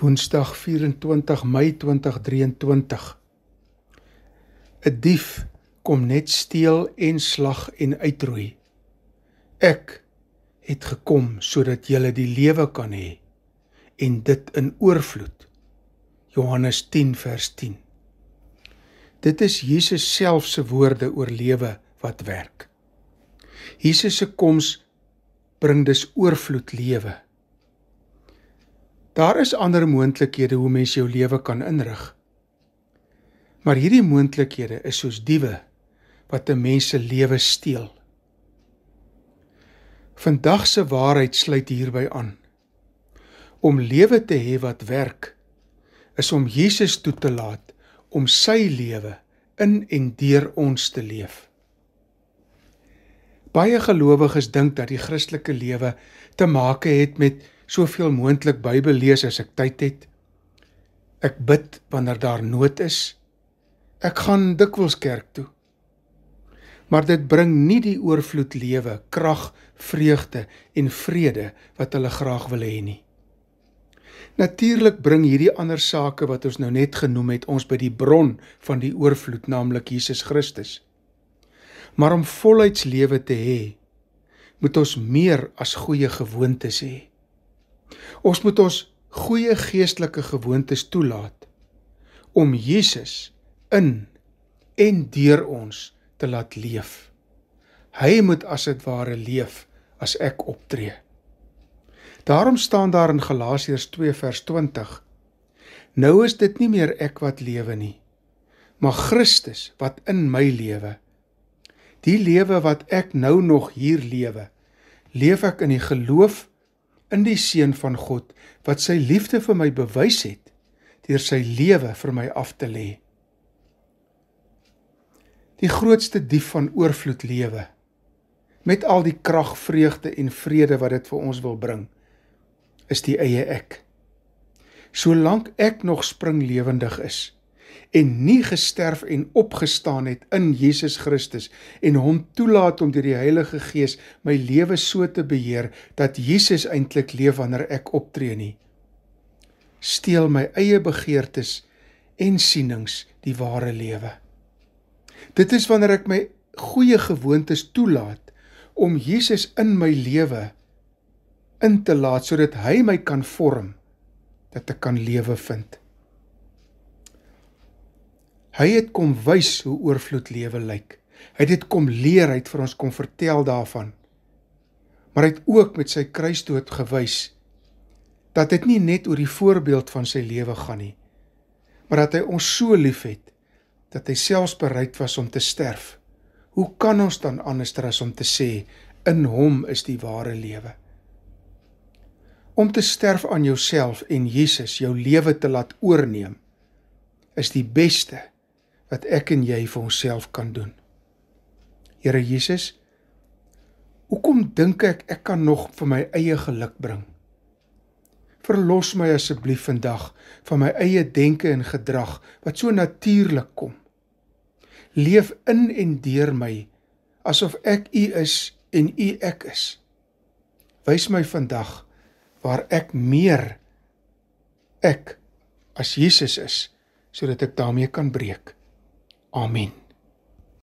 Woensdag 24 Mei 2023. 'n Dief kom net steel en slag en uitroei. Ek het gekom sodat jy die lewe kan hê en dit in oorvloed. Johannes 10 vers 10. Dit is Jesus self se woorde oor lewe wat werk. Jesus se koms bring dus oorvloed lewe. Daar is ander moontlikhede hoe mens jou lewe kan inrig. Maar hierdie moontlikhede is soos diewe wat 'n mens se lewe steel. Vandag se waarheid sluit hierby aan. Om lewe te hê wat werk is om Jesus toe te laat om sy lewe in en deur ons te leef. Baie gelowiges dink dat die Christelike lewe te maak het met soveel moontlik Bybel lees as ek tyd het. Ek bid wanneer daar nood is. Ek gaan dikwels kerk toe. Maar dit bring nie die oorvloed lewe, krag, vreugde en vrede wat hulle graag wil hê nie. Natuurlik bring hierdie ander sake wat ons nou net genoem het ons by die bron van die oorvloed, naamlik Jesus Christus. Maar om voluit lewe te hê, moet ons meer as goeie gewoontes hê. Ons moet ons goeie geestelike gewoontes toelaat om Jesus in en deur ons te laat leef. Hy moet as dit ware leef as ek optree. Daarom staan daar in Galasiërs 2 vers 20: Nou is dit nie meer ek wat lewe nie, maar Christus wat in my lewe. Die lewe wat ek nou nog hier lewe, leef ek in die geloof in die seun van God wat sy liefde vir my bewys het deur sy lewe vir my af te lê. Die grootste dief van oorvloed lewe met al die krag, vreugde en vrede wat dit vir ons wil bring is die eie ek. Solank ek nog spring lewendig is, en nie gesterf en opgestaan het in Jesus Christus en hom toelaat om deur die Heilige Gees my lewe so te beheer dat Jesus eintlik leef wanneer ek optree nie. Steel my eie begeertes en sienings die ware lewe. Dit is wanneer ek my goeie gewoontes toelaat om Jesus in my lewe in te laat sodat hy my kan vorm dat ek kan lewe vind. Hy het kom wys hoe oorvloed lewe lyk. Hy het dit kom leer, hy het vir ons kom vertel daarvan. Maar hy het ook met sy kruisdood gewys dat dit nie net oor die voorbeeld van sy lewe gaan nie, maar dat hy ons so liefhet dat hy selfs bereid was om te sterf. Hoe kan ons dan anders as om te sê in hom is die ware lewe? Om te sterf aan jouself en Jesus jou lewe te laat oorneem is die beste wat ek en jy vir onsself kan doen. Here Jesus, hoekom dink ek ek kan nog vir my eie geluk bring? Verlos my asseblief vandag van my eie denke en gedrag wat so natuurlik kom. Leef in en deur my asof ek U is en U ek is. Wys my vandag waar ek meer ek as Jesus is sodat ek daarmee kan breek. Amen.